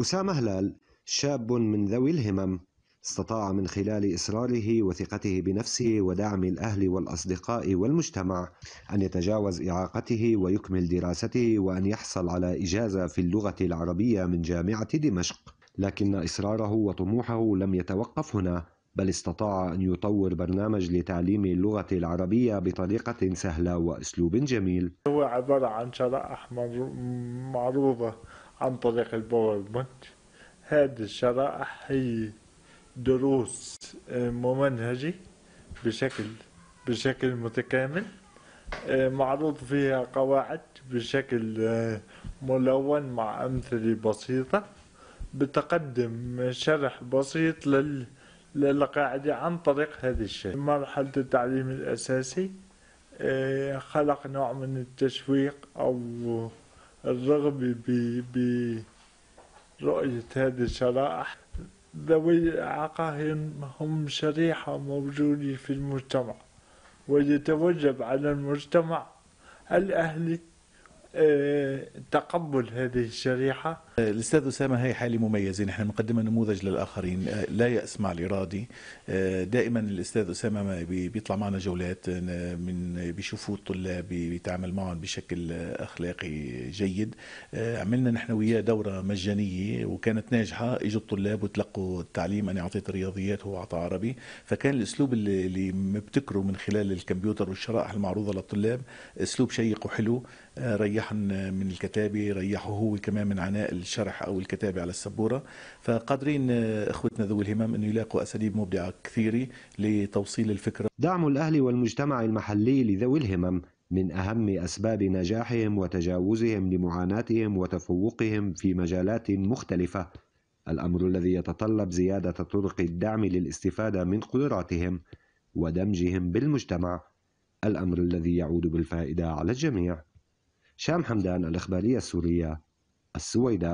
أسامة هلال شاب من ذوي الهمم استطاع من خلال إصراره وثقته بنفسه ودعم الأهل والأصدقاء والمجتمع أن يتجاوز إعاقته ويكمل دراسته وأن يحصل على إجازة في اللغة العربية من جامعة دمشق لكن إصراره وطموحه لم يتوقف هنا بل استطاع أن يطور برنامج لتعليم اللغة العربية بطريقة سهلة وأسلوب جميل هو عبارة عن شرائح معروضة عن طريق الباوربوينت هذه الشرائح هي دروس آه، ممنهجة بشكل بشكل متكامل آه، معروض فيها قواعد بشكل آه، ملون مع أمثلة بسيطة بتقدم شرح بسيط لل للقاعدة عن طريق هذا الشيء مرحلة التعليم الأساسي خلق نوع من التشويق أو الرغم برؤية هذه الشرائح ذوي الإعاقة هم شريحة موجودة في المجتمع ويتوجب على المجتمع الأهلي آه، تقبل هذه الشريحة آه، الأستاذ أسامة هي حالة مميزة نحن بنقدمها نموذج للآخرين آه، لا يأس مع الإرادي دائما الأستاذ أسامة بيطلع معنا جولات من بيشوفوا الطلاب بيتعامل معهم بشكل أخلاقي جيد عملنا نحن وياه دورة مجانية وكانت ناجحة إجوا الطلاب وتلقوا التعليم أنا أعطيت الرياضيات هو أعطى عربي فكان الأسلوب اللي مبتكره من خلال الكمبيوتر والشرائح المعروضة للطلاب أسلوب شيق وحلو ريحا من الكتابة ريحه هو كمان من عناء الشرح أو الكتابة على السبورة فقادرين إخوتنا ذوي الهمم أنه يلاقوا أساليب مبدعة كثيرة لتوصيل الفكرة دعم الأهل والمجتمع المحلي لذوي الهمم من أهم أسباب نجاحهم وتجاوزهم لمعاناتهم وتفوقهم في مجالات مختلفة الأمر الذي يتطلب زيادة طرق الدعم للاستفادة من قدراتهم ودمجهم بالمجتمع الأمر الذي يعود بالفائدة على الجميع شام حمدان الإخبارية السورية السويداء